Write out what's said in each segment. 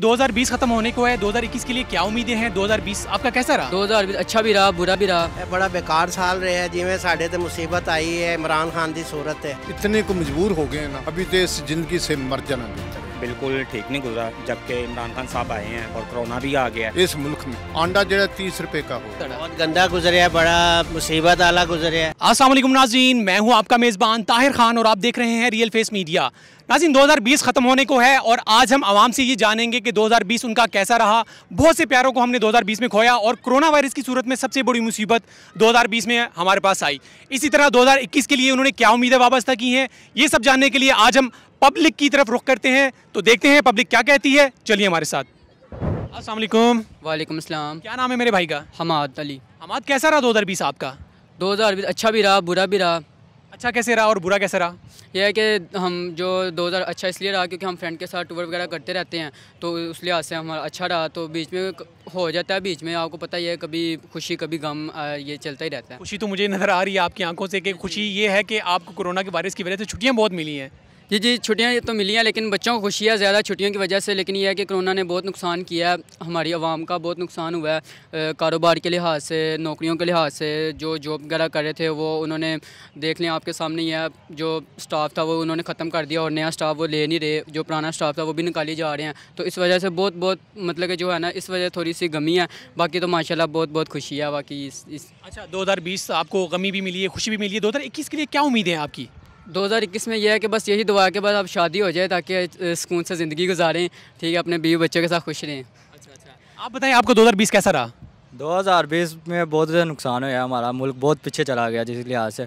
2020 खत्म होने को है 2021 के लिए क्या उम्मीदें हैं 2020 आपका कैसा रहा 2020 अच्छा भी रहा बुरा भी रहा बड़ा बेकार साल रहा है जिमें साढ़े ते मुसीबत आई है इमरान खान की सूरत है इतने को मजबूर हो गए ना अभी तो इस जिंदगी से मर जाना बिल्कुल ठीक नहीं गुजरा जबकि इमरान खान साहब आए हैं और कोरोना भी आ गया इस मुल्क में आंडा जरा तीस रुपए का हो बहुत गंदा गुजरे है बड़ा मुसीबत आला गुजरे है असलम नाजीन मैं हूँ आपका मेज़बान ताहिर खान और आप देख रहे हैं रियल फेस मीडिया नाजिन 2020 ख़त्म होने को है और आज हम आवाम से ये जानेंगे कि 2020 उनका कैसा रहा बहुत से प्यारों को हमने 2020 में खोया और कोरोना वायरस की सूरत में सबसे बड़ी मुसीबत 2020 में हमारे पास आई इसी तरह 2021 के लिए उन्होंने क्या उम्मीदें वाबस्ता की हैं ये सब जानने के लिए आज हम पब्लिक की तरफ रुख करते हैं तो देखते हैं पब्लिक क्या कहती है चलिए हमारे साथ असलम वालेकुम अस्सलाम क्या नाम है मेरे भाई का हमाद अली हमाद कैसा रहा दो हज़ार बीस आपका दो हज़ार बीस अच्छा भी रहा बुरा भी रहा अच्छा कैसे रहा और बुरा कैसे रहा यह है कि हम जो दो हज़ार अच्छा इसलिए रहा क्योंकि हम फ्रेंड के साथ टूर वगैरह करते रहते हैं तो उस लिहाज से हमारा अच्छा रहा तो बीच में हो जाता है बीच में आपको पता ही है कभी खुशी कभी गम ये चलता ही रहता है खुशी तो मुझे नज़र आ रही है आपकी आंखों से कि खुशी ये है कि आपको कोरोना के वायरस की वजह से छुट्टियाँ बहुत मिली हैं जी जी छुट्टियाँ तो मिली हैं लेकिन बच्चों को खुशी है ज़्यादा छुट्टियों की वजह से लेकिन यह है कि कोरोना ने बहुत नुकसान किया है हमारी आवाम का बहुत नुकसान हुआ है कारोबार के लिहाज से नौकरियों के लिहाज से जो जॉब वगैरह कर रहे थे वो उन्होंने देख लें आपके सामने यह जो स्टाफ था वो उन्होंने ख़त्म कर दिया और नया स्टाफ वो ले नहीं रहे जो पुराना स्टाफ था वो भी निकाली जा रहे हैं तो इस वजह से बहुत बहुत मतलब कि जो है ना इस वजह थोड़ी सी गमी है बाकी तो माशाला बहुत बहुत खुशी है बाकी इस अच्छा दो आपको गमी भी मिली है खुशी भी मिली है दो के लिए क्या उम्मीद है आपकी 2021 में यह है कि बस यही दुआ के कि बस शादी हो जाए ताकि सुकून से ज़िंदगी गुजारें ठीक है अपने बीवी बच्चों के साथ खुश रहें अच्छा अच्छा आप बताएं आपको 2020 कैसा रहा 2020 में बहुत ज़्यादा नुकसान हुआ हमारा मुल्क बहुत पीछे चला गया जिस लिहाज से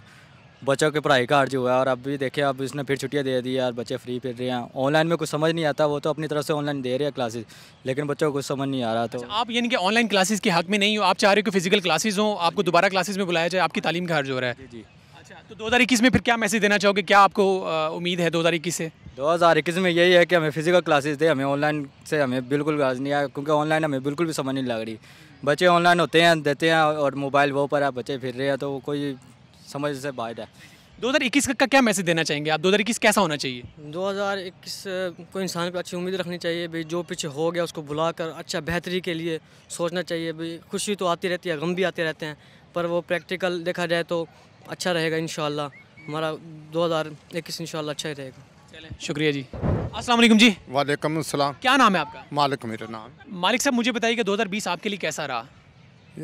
बच्चों की पढ़ाई का अर्ज हुआ और अब भी देखिए अब इसने फिर छुट्टियाँ दे दी और बच्चे फ्री फिर रहे हैं ऑनलाइन में कुछ समझ नहीं आता वो तो अपनी तरफ से ऑनलाइन दे रहे हैं क्लासेस लेकिन बच्चों को कुछ समझ नहीं आ रहा तो अच्छा, आप यानी कि ऑनलाइन क्लासेस के हक में नहीं हो आप चाह रहे हो कि फिजिकल क्लासेस हों आपको दोबारा क्लासेस में बुलाया जाए आपकी तालीम का अर्ज हो रहा है जी तो इक्कीस में फिर क्या मैसेज देना चाहोगे क्या आपको उम्मीद है इक्कीस से इक्कीस में यही है कि हमें फिजिकल क्लासेस दे हमें ऑनलाइन से हमें बिल्कुल गाज नहीं आया क्योंकि ऑनलाइन हमें बिल्कुल भी समझ नहीं लग रही बच्चे ऑनलाइन होते हैं देते हैं और मोबाइल वो पर बच्चे फिर रहे हैं तो कोई समझ से बाहर है 2021 का क्या मैसेज देना चाहेंगे आप 2021 कैसा होना चाहिए 2021 को इंसान पे अच्छी उम्मीद रखनी चाहिए भाई जो पीछे हो गया उसको कर अच्छा बेहतरी के लिए सोचना चाहिए भाई खुशी तो आती रहती है गम भी आते रहते हैं पर वो प्रैक्टिकल देखा जाए तो अच्छा रहेगा इन हमारा दो हज़ार इक्कीस इन अच्छा ही रहेगा चले शुक्रिया जी अस्सलाम जी वालेकुम अस्सलाम क्या नाम है आपका मालिक मेरा नाम मालिक साहब मुझे बताइए कि 2020 आपके लिए कैसा रहा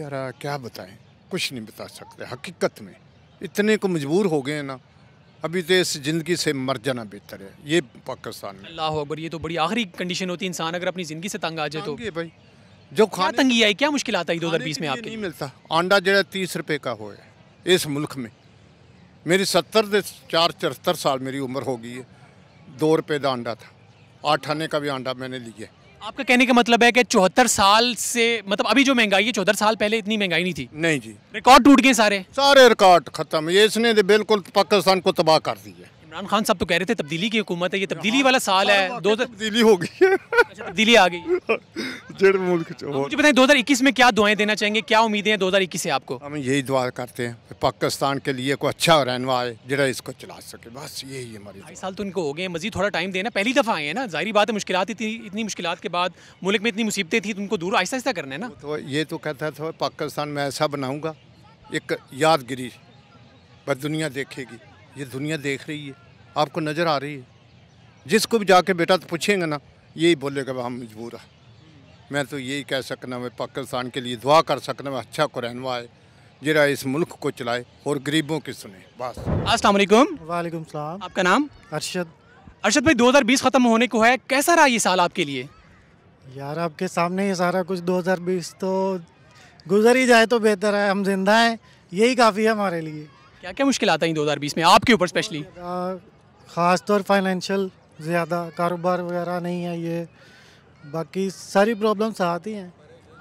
यार क्या बताएं कुछ नहीं बता सकते हकीकत में इतने को मजबूर हो गए हैं ना अभी तो इस ज़िंदगी से मर जाना बेहतर है ये पाकिस्तान में अल्लाह अकबर ये तो बड़ी आखिरी कंडीशन होती है इंसान अगर अपनी ज़िंदगी से तंग आ जाए तो भाई जो क्या तंगी आई क्या मुश्किल आता है दो हज़ार बीस में आपके नहीं मिलता आंडा जो तीस रुपये का हो इस मुल्क में मेरी सत्तर से चार चौहत्तर साल मेरी उम्र हो गई है दो रुपये का आंडा था आठ आने का भी आंडा मैंने लिया आपका कहने का मतलब है कि चौहत्तर साल से मतलब अभी जो महंगाई है चौहत्तर साल पहले इतनी महंगाई नहीं थी नहीं जी रिकॉर्ड टूट गए सारे सारे रिकॉर्ड खत्म ये इसने तो बिल्कुल पाकिस्तान को तबाह कर दिया इमरान खान साहब तो कह रहे थे तब्दीली की हुकूमत है ये हाँ, तब्दीली वाला साल है दो तब्दीली हो गई अच्छा, तब्दीली आ गई जेड मुल्क तो मुझे बताएं 2021 में क्या दुआएं देना चाहेंगे क्या उम्मीदें हैं 2021 से आपको हम यही दुआ करते हैं पाकिस्तान के लिए कोई अच्छा रहनवा आए जरा इसको चला सके बस यही हमारी ढाई साल तो उनको हो गए मजीद थोड़ा टाइम देना पहली दफ़ा आए हैं ना जाहिर बात है मुश्किल इतनी इतनी मुश्किल के बाद मुल्क में इतनी मुसीबतें थी तो उनको दूर आहिस्ता आहिस्ता करना है ना तो ये तो कहता था पाकिस्तान में ऐसा बनाऊँगा एक यादगिरी बस दुनिया देखेगी ये दुनिया देख रही है आपको नज़र आ रही है जिसको भी जाके बेटा तो पूछेंगे ना यही बोलेगा हम मजबूर हैं मैं तो यही कह सकना मैं पाकिस्तान के लिए दुआ कर सकना मैं अच्छा कुरान आए जरा इस मुल्क को चलाए और गरीबों की सुने बस असलम वालेकुम सलाम आपका नाम अरशद अरशद भाई 2020 ख़त्म होने को है कैसा रहा ये साल आपके लिए यार आपके सामने ये सारा कुछ 2020 तो गुजर ही जाए तो बेहतर है हम जिंदा हैं यही काफ़ी है हमारे लिए क्या क्या मुश्किल आता है दो बीस में आपके ऊपर स्पेशली ख़ास तौर फाइनेंशियल ज़्यादा कारोबार वगैरह नहीं है ये बाकी सारी प्रॉब्लम्स आती हैं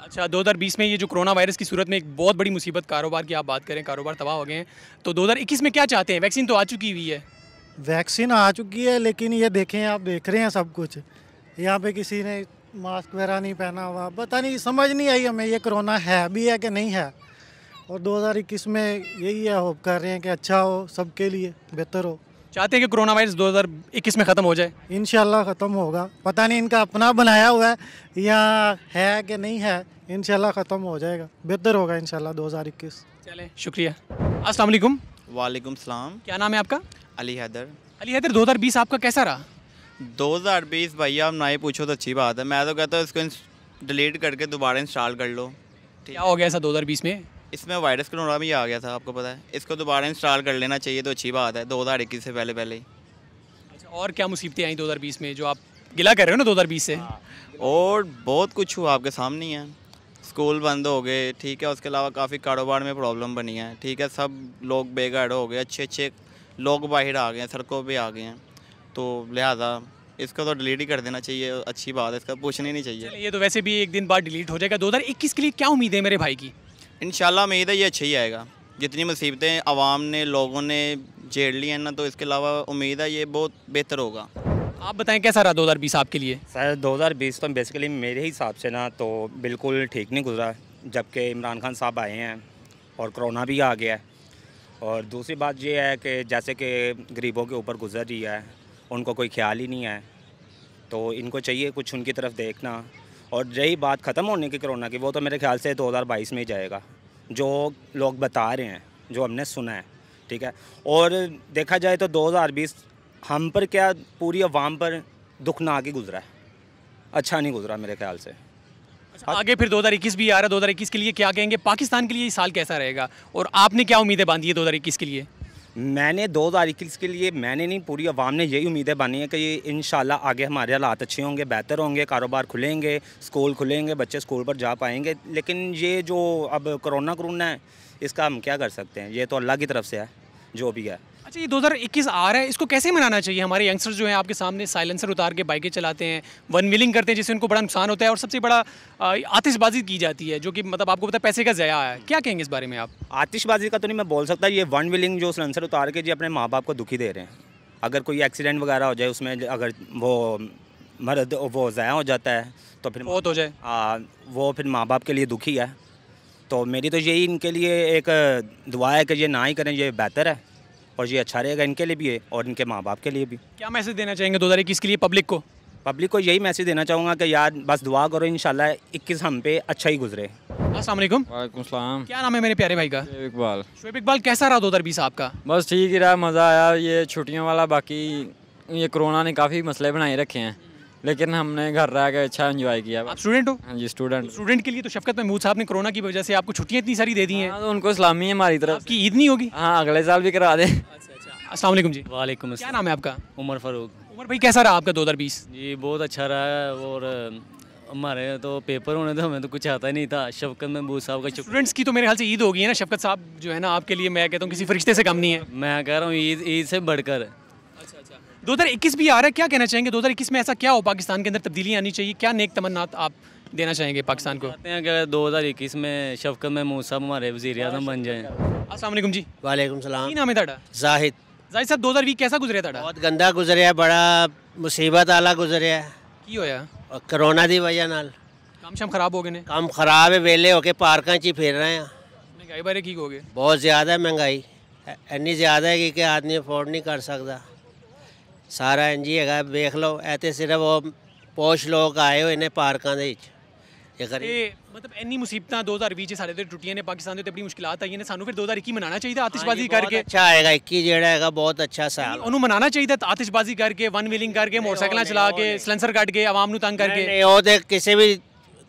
अच्छा 2020 में ये जो कोरोना वायरस की सूरत में एक बहुत बड़ी मुसीबत कारोबार की आप बात करें कारोबार तबाह हो गए हैं तो 2021 में क्या चाहते हैं वैक्सीन तो आ चुकी हुई है वैक्सीन आ चुकी है लेकिन ये देखें आप देख रहे हैं सब कुछ यहाँ पे किसी ने मास्क वगैरह नहीं पहना हुआ पता नहीं समझ नहीं आई हमें ये कोरोना है भी है कि नहीं है और दो में यही है होप कर रहे हैं कि अच्छा हो सबके लिए बेहतर हो चाहते हैं कि कोरोना वायरस दो में ख़त्म हो जाए इन ख़त्म होगा पता नहीं इनका अपना बनाया हुआ है या है कि नहीं है इन ख़त्म हो जाएगा बेहतर होगा इन दो हज़ार इक्कीस चले शुक्रिया असलम वालेकुम सलाम क्या नाम है आपका अली हैदर अली हैदर 2020 आपका कैसा रहा 2020 भैया आप ना ही पूछो तो अच्छी बात है मैं तो कहता हूँ इसको डिलीट करके दोबारा इंस्टॉल कर लो क्या हो गया ऐसा 2020 में इसमें वायरस कोरोना भी आ गया था आपको पता है इसको दोबारा इंस्टॉल कर लेना चाहिए तो अच्छी बात है दो हज़ार इक्कीस से पहले पहले ही अच्छा और क्या मुसीबतें आई दो हज़ार बीस में जो आप गिला कर रहे हो ना दो हज़ार बीस से हाँ, और बहुत कुछ हुआ आपके सामने ही है स्कूल बंद हो गए ठीक है उसके अलावा काफ़ी कारोबार में प्रॉब्लम बनी है ठीक है सब लोग बेगाड़ हो गए अच्छे अच्छे लोग बाहर आ गए हैं सड़कों पर आ गए हैं तो लिहाजा इसका तो डिलीट ही कर देना चाहिए अच्छी बात है इसका पूछना ही नहीं चाहिए ये तो वैसे भी एक दिन बाद डिलीट हो जाएगा 2021 के लिए क्या उम्मीद है मेरे भाई की इन है ये अच्छा ही आएगा जितनी मुसीबतें आवाम ने लोगों ने झेड़ ली हैं ना तो इसके अलावा उम्मीद है ये बहुत बेहतर होगा आप बताएं कैसा रहा 2020 आपके लिए सर 2020 तो बेसिकली मेरे हिसाब से ना तो बिल्कुल ठीक नहीं गुजरा जबकि इमरान खान साहब आए हैं और कोरोना भी आ गया है और दूसरी बात ये है कि जैसे कि गरीबों के ऊपर गुजर रही है उनको कोई ख्याल ही नहीं है तो इनको चाहिए कुछ उनकी तरफ देखना और रही बात ख़त्म होने की कोरोना की वो तो मेरे ख्याल से 2022 में ही जाएगा जो लोग बता रहे हैं जो हमने सुना है ठीक है और देखा जाए तो 2020 हम पर क्या पूरी अवाम पर दुख ना आगे गुजरा है अच्छा नहीं गुजरा मेरे ख्याल से अच्छा, आगे फिर 2021 भी आ रहा है 2021 के लिए क्या कहेंगे पाकिस्तान के लिए ये साल कैसा रहेगा और आपने क्या उम्मीदें बांधी है इक्कीस के लिए मैंने दो हज़ार इक्कीस के लिए मैंने नहीं पूरी आवाम ने यही उम्मीदें बनी है कि इन शाला आगे हमारे हालात अच्छे होंगे बेहतर होंगे कारोबार खुलेंगे स्कूल खुलेंगे बच्चे स्कूल पर जा पाएंगे लेकिन ये जो अब कोरोना करोना है इसका हम क्या कर सकते हैं ये तो अल्लाह की तरफ से है जो भी है अच्छा ये 2021 आ रहा है इसको कैसे मनाना चाहिए हमारे यंगस्टर जो हैं आपके सामने साइलेंसर उतार के बाइकें चलाते हैं वन व्हीलिंग करते हैं जिससे उनको बड़ा नुकसान होता है और सबसे बड़ा आतिशबाजी की जाती है जो कि मतलब आपको पता है पैसे का ज़या है क्या कहेंगे इस बारे में आप आतिशबाजी का तो नहीं मैं बोल सकता ये वन व्हीलिंग जो सलेंसर उतार के जी अपने माँ बाप को दुखी दे रहे हैं अगर कोई एक्सीडेंट वगैरह हो जाए उसमें अगर वो मर्द वो ज़ाया हो जाता है तो फिर बहुत हो जाए आ, वो फिर माँ बाप के लिए दुखी है तो मेरी तो यही इनके लिए एक दुआ है कि ये ना ही करें ये बेहतर है और ये अच्छा रहेगा इनके लिए भी है और इनके माँ बाप के लिए भी क्या मैसेज देना चाहेंगे दो हज़ार इक्कीस के लिए पब्लिक को पब्लिक को यही मैसेज देना चाहूँगा कि यार बस दुआ करो इन शाला इक्कीस हम पे अच्छा ही गुजरे असलम वालेकाम क्या नाम है मेरे प्यारे भाई का इकबाल शुएब इकबाल कैसा रहा दो हज़ार बीस आपका बस ठीक ही रहा मज़ा आया ये छुट्टियों वाला बाकी ये कोरोना ने काफ़ी मसले बनाए रखे हैं लेकिन हमने घर रह के अच्छा इन्जॉय किया आप स्टूडेंट हो हाँ जी स्टूडेंट स्टूडेंट के लिए तो शफकत महमूद साहब ने कोरोना की वजह से आपको छुट्टियाँ इतनी सारी दे दी हैं हाँ, तो उनको इस्लामी है हमारी तरफ की ईद नहीं होगी हाँ अगले साल भी करा दें असलम जी वाले क्या नाम है आपका उमर फारूक उमर भाई कैसा रहा आपका दो हज़ार बीस जी बहुत अच्छा रहा है और हमारे तो पेपर होने तो हमें तो कुछ आता नहीं था शफकत महबूद साहब का स्टूडेंट्स की तो मेरे ख्याल से ईद होगी है ना शफकत साहब जो है ना आपके लिए मैं कहता हूँ किसी फरिश्ते से कम नहीं है मैं कह रहा हूँ ईद ईद से बढ़कर अच्छा अच्छा 2021 भी आ रहा है क्या कहना चाहेंगे 2021 में ऐसा क्या हो पाकिस्तान के अंदर तब्दीली आनी चाहिए क्या नेक तमन्नात आप देना चाहेंगे पाकिस्तान को कहते हैं अगर इक्कीस में शफकत में मूसा हमारे वजीर अजम बन जाए असलम जी वालेकुम सलाम नाम है ताड़ा जाहिद जाहिद साहब दो हज़ार वीक कैसा गुजरे ताड़ा बहुत गंदा गुजरिया बड़ा मुसीबत आला गुजरिया की होया करोना की वजह नाल काम शाम खराब हो गए काम खराब है वेले होके पार्क ही फिर रहे हैं महंगाई बारे की हो गए बहुत ज़्यादा है महंगाई इन्नी ज़्यादा है कि आदमी अफोर्ड नहीं कर सकता ਸਾਰਾ ਇੰਜ ਹੀ ਹੈਗਾ ਵੇਖ ਲਓ ਐ ਤੇ ਸਿਰਫ ਉਹ ਪੋਸ਼ ਲੋਕ ਆਏ ਹੋਏ ਨੇ ਪਾਰਕਾਂ ਦੇ ਵਿੱਚ ਇਹ ਮਤਲਬ ਇੰਨੀ ਮੁਸੀਬਤਾਂ 2020 ਚ ਸਾਡੇ ਤੇ ਟੁੱਟੀਆਂ ਨੇ ਪਾਕਿਸਤਾਨ ਦੇ ਤੇ ਬੜੀ ਮੁਸ਼ਕਲਾਂ ਆਈਆਂ ਨੇ ਸਾਨੂੰ ਫਿਰ 2021 ਮਨਾਉਣਾ ਚਾਹੀਦਾ ਆਤਿਸ਼ਬਾਜ਼ੀ ਕਰਕੇ ਅੱਛਾ ਆਏਗਾ 21 ਜਿਹੜਾ ਹੈਗਾ ਬਹੁਤ ਅੱਛਾ ਸਾਲ ਉਹਨੂੰ ਮਨਾਉਣਾ ਚਾਹੀਦਾ ਆਤਿਸ਼ਬਾਜ਼ੀ ਕਰਕੇ ਵਨ ਵੀਲਿੰਗ ਕਰਕੇ ਮੋਟਰਸਾਈਕਲਾਂ ਚਲਾ ਕੇ ਸਲੈਂਸਰ ਕੱਟ ਕੇ ਆਵਾਮ ਨੂੰ ਤੰਗ ਕਰਕੇ ਨਹੀਂ ਉਹ ਤੇ ਕਿਸੇ ਵੀ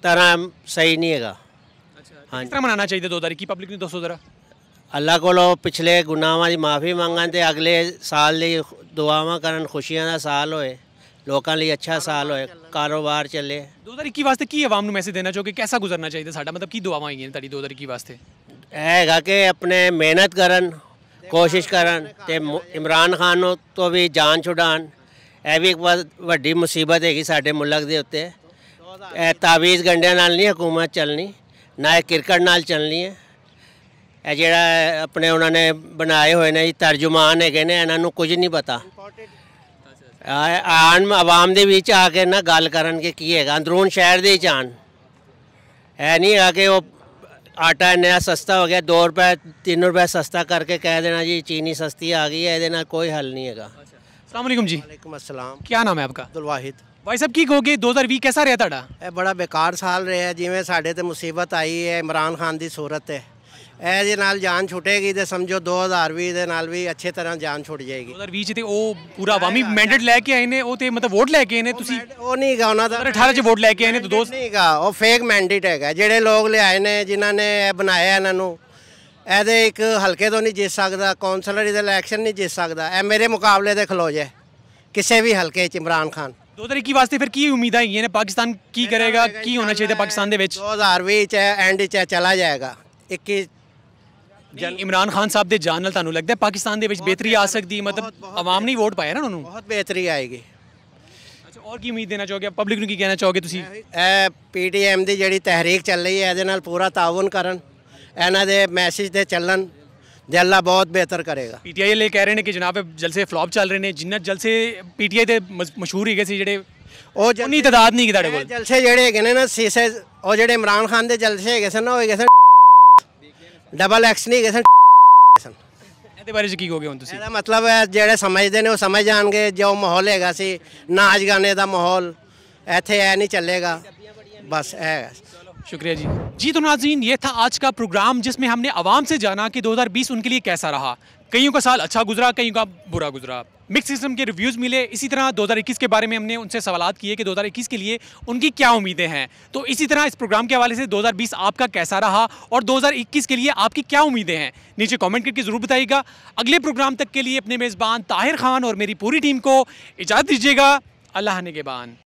ਤਰ੍ਹਾਂ ਸਹੀ ਨਹੀਂ ਹੈਗਾ ਅੱਛਾ ਕਿਸ ਤਰ੍ਹਾਂ ਮਨਾਉਣਾ ਚਾਹੀਦਾ 2021 ਪਬਲਿਕ ਨੂੰ ਦੱਸੋ ਜ਼ਰਾ ਅੱਲਾ ਕੋਲੋਂ ਪਿਛਲੇ ਗੁਨਾਹਾਂ ਦੀ ਮਾਫੀ ਮੰਗਾਂ ਤੇ ਅਗਲੇ ਸਾਲ ਲਈ ਦੁਆਵਾਂ ਕਰਨ ਖੁਸ਼ੀਆਂ ਦਾ ਸਾਲ ਹੋਏ ਲੋਕਾਂ ਲਈ ਅੱਛਾ ਸਾਲ ਹੋਏ ਕਾਰੋਬਾਰ ਚੱਲੇ 2021 ਵਾਸਤੇ ਕੀ ਆਵਾਮ ਨੂੰ ਮੈਸੇਜ ਦੇਣਾ ਚਾਹੋਗੇ ਕਿਹਦਾ ਗੁਜ਼ਰਨਾ ਚਾਹੀਦਾ ਸਾਡਾ ਮਤਲਬ ਕੀ ਦੁਆਵਾਂ ਹੈਗੀਆਂ ਤੁਹਾਡੀ 2021 ਵਾਸਤੇ ਹੈਗਾ ਕਿ ਆਪਣੇ ਮਿਹਨਤ ਕਰਨ ਕੋਸ਼ਿਸ਼ ਕਰਨ ਤੇ ਇਮਰਾਨ ਖਾਨ ਨੂੰ ਤੋਂ ਵੀ ਜਾਨ ਛੁਡਾਣ ਇਹ ਵੀ ਇੱਕ ਵੱਡੀ ਮੁਸੀਬਤ ਹੈਗੀ ਸਾਡੇ ਮੁਲਕ ਦੇ ਉੱਤੇ ਇਹ ਤਾਵੀਜ਼ ਗੰਡਿਆਂ ਨਾਲ ਨਹੀਂ ਹਕੂਮਤ ਚੱਲਣੀ ਨਾ ਇਹ ਕ੍ਰਿਕਟ ਨਾਲ ਚੱਲਣੀ ਹੈ ਇਹ ਜਿਹੜਾ ਆਪਣੇ ਉਹਨਾਂ ਨੇ ਬਣਾਏ ਹੋਏ ਨੇ ਜੀ ਤਰਜਮਾਨ ਹੈਗੇ ਨੇ ਇਹਨਾਂ ਨੂੰ ਕੁਝ ਨਹੀਂ ਪਤਾ ਆਮ ਆਵਾਮ ਦੇ ਵਿੱਚ ਆ ਕੇ ਨਾ ਗੱਲ ਕਰਨ ਕਿ ਕੀ ਹੈਗਾ ਅੰਦਰੂਨ ਸ਼ਹਿਰ ਦੇ ਚਾਨ ਹੈ ਐ ਨਹੀਂ ਆ ਕੇ ਉਹ ਆਟਾ ਇੰਨਾ ਸਸਤਾ ਹੋ ਗਿਆ 2 ਰੁਪਏ 3 ਰੁਪਏ ਸਸਤਾ ਕਰਕੇ ਕਹਿ ਦੇਣਾ ਜੀ ਚੀਨੀ ਸਸਤੀ ਆ ਗਈ ਹੈ ਇਹਦੇ ਨਾਲ ਕੋਈ ਹੱਲ ਨਹੀਂ ਹੈਗਾ ਅਸਲਾਮ ਅਲੈਕਮ ਜੀ ਵਾਲੇਕਮ ਅਸਲਾਮ ਕੀ ਨਾਮ ਹੈ ਆਪਕਾ ਅਬਦੁਲ ਵਾਹਿਦ ਭਾਈ ਸਾਹਿਬ ਕੀ ਕਹੋਗੇ 2020 ਕਿਹਦਾ ਰਿਹਾ ਤੁਹਾਡਾ ਇਹ ਬੜਾ ਬੇਕਾਰ ਸਾਲ ਰਿਹਾ ਜਿਵੇਂ ਸਾਡੇ ਤੇ ਮੁਸੀਬਤ ਆਈ ਹੈ ਇਮਰਾਨ ਖਾਨ ਦੀ ਸੂਰਤ ਹੈ ਦੇ ਨਾਲ ਜਾਨ ਛੁੱਟੇਗੀ ਤੇ ਸਮਝੋ 2020 ਦੇ ਨਾਲ ਵੀ ਅੱਛੇ ਤਰ੍ਹਾਂ ਜਾਨ ਛੁੱਟ ਜਾਏਗੀ 2020 ਤੇ ਉਹ ਪੂਰਾ ਆਵਾਮੀ ਮੈਂਡੇਟ ਲੈ ਕੇ ਆਏ ਨੇ ਉਹ ਤੇ ਮਤਲਬ ਵੋਟ ਲੈ ਕੇ ਆਏ ਨੇ ਤੁਸੀਂ ਉਹ ਨਹੀਂ ਉਹਨਾਂ ਦਾ 18 ਚ ਵੋਟ ਲੈ ਕੇ ਆਏ ਨੇ ਦੋਸਤ ਨਹੀਂ ਉਹ ਫੇਕ ਮੈਂਡੇਟ ਹੈਗਾ ਜਿਹੜੇ ਲੋਕ ਲਿਆਏ ਨੇ ਜਿਨ੍ਹਾਂ ਨੇ ਇਹ ਬਣਾਇਆ ਇਹਨਾਂ ਨੂੰ ਇਹਦੇ ਇੱਕ ਹਲਕੇ ਤੋਂ ਨਹੀਂ ਜਿੱਤ ਸਕਦਾ ਕਾਉਂਸਲਰ ਇਹਦਾ ਇਲੈਕਸ਼ਨ ਨਹੀਂ ਜਿੱਤ ਸਕਦਾ ਇਹ ਮੇਰੇ ਮੁਕਾਬਲੇ ਦੇ ਖਲੋਜ ਹੈ ਕਿਸੇ ਵੀ ਹਲਕੇ ਚ ਇਮਰਾਨ ਖਾਨ 2021 ਵਾਸਤੇ ਫਿਰ ਕੀ ਉਮੀਦਾਂ ਹੈਗੀਆਂ ਨੇ ਪਾਕਿਸਤਾਨ ਕੀ ਕਰੇਗਾ ਕੀ ਹੋਣਾ ਚਾਹੀਦਾ ਪਾਕਿਸਤਾਨ ਦੇ ਵਿੱਚ 2020 ਚ ਐਂਡ ਚ ਚਲਾ ਜਾਏਗਾ ਇੱਕ ਜਨ ਇਮਰਾਨ ਖਾਨ ਸਾਹਿਬ ਦੇ ਜਾਣ ਨਾਲ ਤੁਹਾਨੂੰ ਲੱਗਦਾ ਪਾਕਿਸਤਾਨ ਦੇ ਵਿੱਚ ਬਿਹਤਰੀ ਆ ਸਕਦੀ ਮਤਲਬ ਆਵਾਮ ਨਹੀਂ ਵੋਟ ਪਾਇਆ ਨਾ ਉਹਨੂੰ ਬਹੁਤ ਬਿਹਤਰੀ ਆਏਗੀ ਅੱਛਾ ਔਰ ਕੀ ਉਮੀਦ ਦੇਣਾ ਚਾਹੋਗੇ ਪਬਲਿਕ ਨੂੰ ਕੀ ਕਹਿਣਾ ਚਾਹੋਗੇ ਤੁਸੀਂ ਇਹ ਪੀਟੀਐਮ ਦੀ ਜਿਹੜੀ ਤਹਿਰੀਕ ਚੱਲ ਰਹੀ ਹੈ ਇਹਦੇ ਨਾਲ ਪੂਰਾ ਤਾਵਨ ਕਰਨ ਇਹਨਾਂ ਦੇ ਮੈਸੇਜ ਦੇ ਚੱਲਣ ਦੇ ਅੱਲਾ ਬਹੁਤ ਬਿਹਤਰ ਕਰੇਗਾ ਪੀਟੀਆਈ ਲਈ ਕਹਿ ਰਹੇ ਨੇ ਕਿ ਜਨਾਬ ਜਲਸੇ ਫਲॉप ਚੱਲ ਰਹੇ ਨੇ ਜਿੰਨਾ ਜਲਸੇ ਪੀਟੀਆਈ ਦੇ ਮਸ਼ਹੂਰ ਹੀ ਗਏ ਸੀ ਜਿਹੜੇ ਉਹ ਉਨੀ ਤਦਾਦ ਨਹੀਂ ਕਿ ਤੁਹਾਡੇ ਕੋਲ ਜਲਸੇ ਜਿਹੜੇ ਹੈਗੇ ਨੇ ਨਾ ਸੀਸੇ ਉਹ ਜਿਹੜੇ ਇਮਰਾਨ ਖਾਨ ਦੇ ਜਲਸੇ ਹੈਗੇ ਸਨ ਉਹ ਹੈਗੇ ਸਨ डबल एक्स नहीं गए सन बारे मतलब जो समझते ने समझ आएंगे जो माहौल है नाच गाने का माहौल इतने ऐ नहीं चलेगा बस है शुक्रिया जी जी तो नाजीन ये था आज का प्रोग्राम जिसमें हमने आवाम से जाना कि 2020 उनके लिए कैसा रहा कईयों का साल अच्छा गुजरा कईयों का बुरा गुजरा मिक्स सिस्टम के रिव्यूज़ मिले इसी तरह 2021 के बारे में हमने उनसे सवाल किए कि 2021 के लिए उनकी क्या उम्मीदें हैं तो इसी तरह इस प्रोग्राम के हवाले से 2020 आपका कैसा रहा और 2021 के लिए आपकी क्या उम्मीदें हैं नीचे कमेंट करके ज़रूर बताइएगा अगले प्रोग्राम तक के लिए अपने मेज़बान ताहिर खान और मेरी पूरी टीम को इजाज़त दीजिएगा अल्लाह नेगेबान